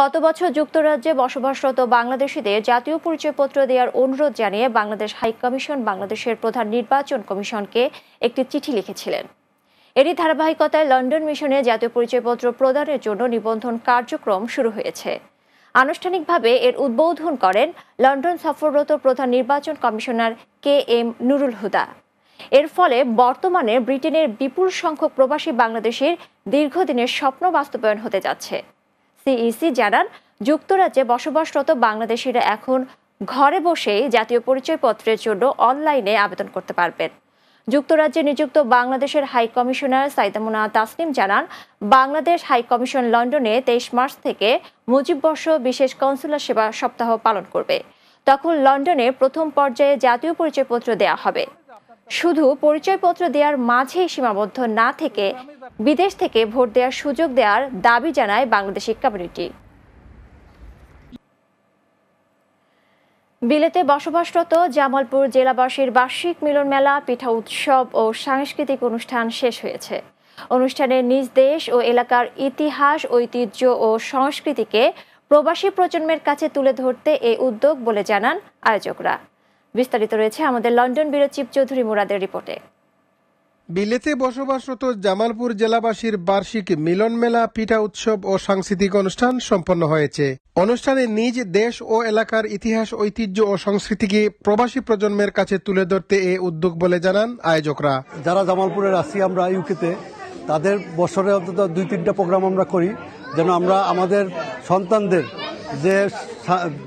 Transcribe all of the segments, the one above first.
গত বছর যুক্তরাজ্যে বসবাসরত বাংলাদেশিদের জাতীয় পরিচয়পত্র দেওয়ার অনুরোধ জানিয়ে বাংলাদেশ কমিশন বাংলাদেশের প্রধান নির্বাচন কমিশনকে একটি চিঠি লিখেছিলেন এরই ধারাবাহিকতায় লন্ডন মিশনে জাতীয় পরিচয়পত্র প্রদানের জন্য নিবন্ধন কার্যক্রম শুরু হয়েছে আনুষ্ঠানিকভাবে এর উদ্বোধন করেন লন্ডন সফররত প্রধান নির্বাচন commissioner K M Nurul Huda এর ফলে বর্তমানে ব্রিটেনের বিপুল সংখ্যক প্রবাসী বাংলাদেশের দীর্ঘদিনের স্বপ্ন বাস্তবায়ন হতে যাচ্ছে সিইসি জানান যুক্তরাজ্যে বসবাসরত বাংলাদেশিরা এখন ঘরে বসেই জাতীয় পরিচয়পত্রের জন্য অনলাইনে আবেদন করতে পারবেন যুক্তরাজ্যে নিযুক্ত বাংলাদেশের হাই কমিশনার সাইদামুনা তাসলিম জানান বাংলাদেশ হাই কমিশন লন্ডনে তেইশ মার্চ থেকে মুজিব বর্ষ বিশেষ কনসুলার সেবা সপ্তাহ পালন করবে তখন লন্ডনে প্রথম পর্যায়ে জাতীয় পরিচয়পত্র দেয়া হবে শুধু পরিচয়পত্র দেওয়ার মাঝে সীমাবদ্ধ না থেকে বিদেশ থেকে ভোট দেওয়ার সুযোগ দেওয়ার দাবি জানায় বাংলাদেশ কমিউনিটি বিলেতে বসবাসরত জামালপুর জেলাবাসীর বার্ষিক মিলন মেলা পিঠা উৎসব ও সাংস্কৃতিক অনুষ্ঠান শেষ হয়েছে অনুষ্ঠানে নিজ দেশ ও এলাকার ইতিহাস ঐতিহ্য ও সংস্কৃতিকে প্রবাসী প্রজন্মের কাছে তুলে ধরতে এই উদ্যোগ বলে জানান আয়োজকরা বিস্তারিত রয়েছে আমাদের লন্ডন ব্যুরো চিফ চৌধুরী মুরাদের রিপোর্টে বিলেতে বসবাসরত জামালপুর জেলাবাসীর বার্ষিক মিলন মেলা পিঠা উৎসব ও সাংস্কৃতিক অনুষ্ঠান সম্পন্ন হয়েছে অনুষ্ঠানে নিজ দেশ ও এলাকার ইতিহাস ঐতিহ্য ও সংস্কৃতিকে প্রবাসী প্রজন্মের কাছে তুলে ধরতে এ উদ্যোগ বলে জানান আয়োজকরা যারা জামালপুরের আসি আমরা ইউকেতে তাদের বছরে অন্তত দুই তিনটা প্রোগ্রাম আমরা করি যেন আমরা আমাদের সন্তানদের যে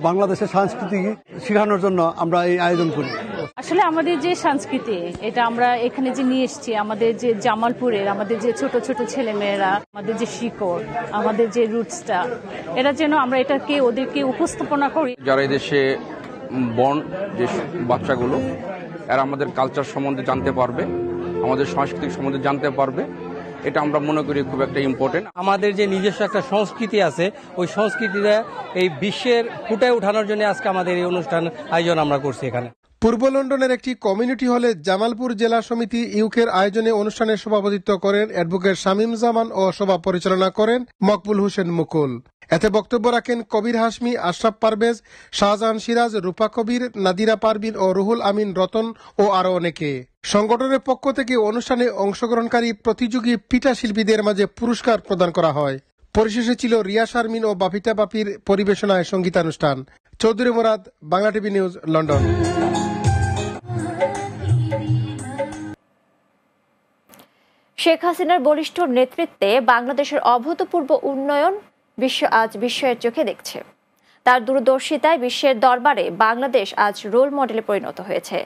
বাংলাদেশের সংস্কৃতি শেখানোর জন্য আমরা এই আয়োজন করি আসলে আমাদের যে সংস্কৃতি এটা আমরা এখানে যে নিয়ে এসছি আমাদের যে জামালপুরের আমাদের যে ছোট ছোট ছেলেমেয়েরা আমাদের যে শিকড় আমাদের যে রুটসটা এটা যেন আমরা এটাকে ওদেরকে উপস্থাপনা করি যারা দেশে বন যে বাচ্চাগুলো এরা আমাদের কালচার সম্বন্ধে জানতে পারবে আমাদের সাংস্কৃতিক সম্বন্ধে জানতে পারবে এটা আমরা মনে করি খুব একটা ইম্পর্টেন্ট আমাদের যে নিজস্ব একটা সংস্কৃতি আছে ওই সংস্কৃতিটা এই বিশ্বের ফুটে ওঠানোর জন্য আজকে আমাদের এই অনুষ্ঠান আয়োজন আমরা করছি এখানে পূর্ব লন্ডনের একটি কমিউনিটি হলে জামালপুর জেলা সমিতি ইউকের আয়োজনে অনুষ্ঠানে সভাপতিত্ব করেন অ্যাডভোকেট শামীম জামান ও সভা পরিচালনা করেন মকবুল হোসেন মুকুল এতে বক্তব্য রাখেন কবির হাসমি আশরাফ পারভেজ শাহজাহান সিরাজ রূপা কবির নাদিরা পারবিন ও রুহুল আমিন রতন ও আরও অনেকে সংগঠনের পক্ষ থেকে অনুষ্ঠানে অংশগ্রহণকারী প্রতিযোগী পিঠা শিল্পীদের মাঝে পুরস্কার প্রদান করা হয় পরিশেষে ছিল রিয়া শারমিন ও বাপিতা বাপির পরিবেশনায় সঙ্গীতানুষ্ঠান Chowdhury Morad Bangla TV news London Sheikh হাসিনার বলিষ্ঠ নেতৃত্বে বাংলাদেশের অভূতপূর্ব উন্নয়ন বিশ্ব আজ বিশ্বের চোখে দেখছে তার দূরদর্শিতায় বিশ্বের দরবারে বাংলাদেশ আজ রোল মডেলে পরিণত হয়েছে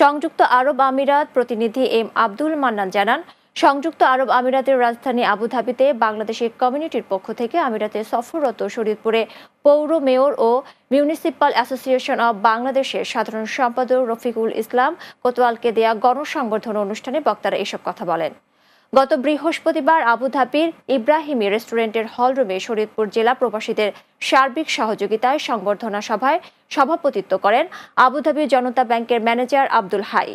সংযুক্ত আরব আমিরাত প্রতিনিধি এম আব্দুল মান্নান জানান সংযুক্ত আরব আমিরাতের রাজধানী আবুধাবিতে বাংলাদেশের কমিউনিটির পক্ষ থেকে আমিরাতে সফররত শরীরপুরে পৌর মেয়র ও মিউনিসিপ্যাল অ্যাসোসিয়েশন অব বাংলাদেশের সাধারণ সম্পাদক রফিকুল ইসলাম কোতোয়ালকে দেয়া গণসংবর্ধনা অনুষ্ঠানে বক্তারা এসব কথা বলেন গত বৃহস্পতিবার আবুধাবির ইব্রাহিমী রেস্টুরেন্টের হলরুমে শরীদপুর জেলা প্রবাসীদের সার্বিক সহযোগিতায় সংবর্ধনা সভায় সভাপতিত্ব করেন আবুধাবি জনতা ব্যাংকের ম্যানেজার আব্দুল হাই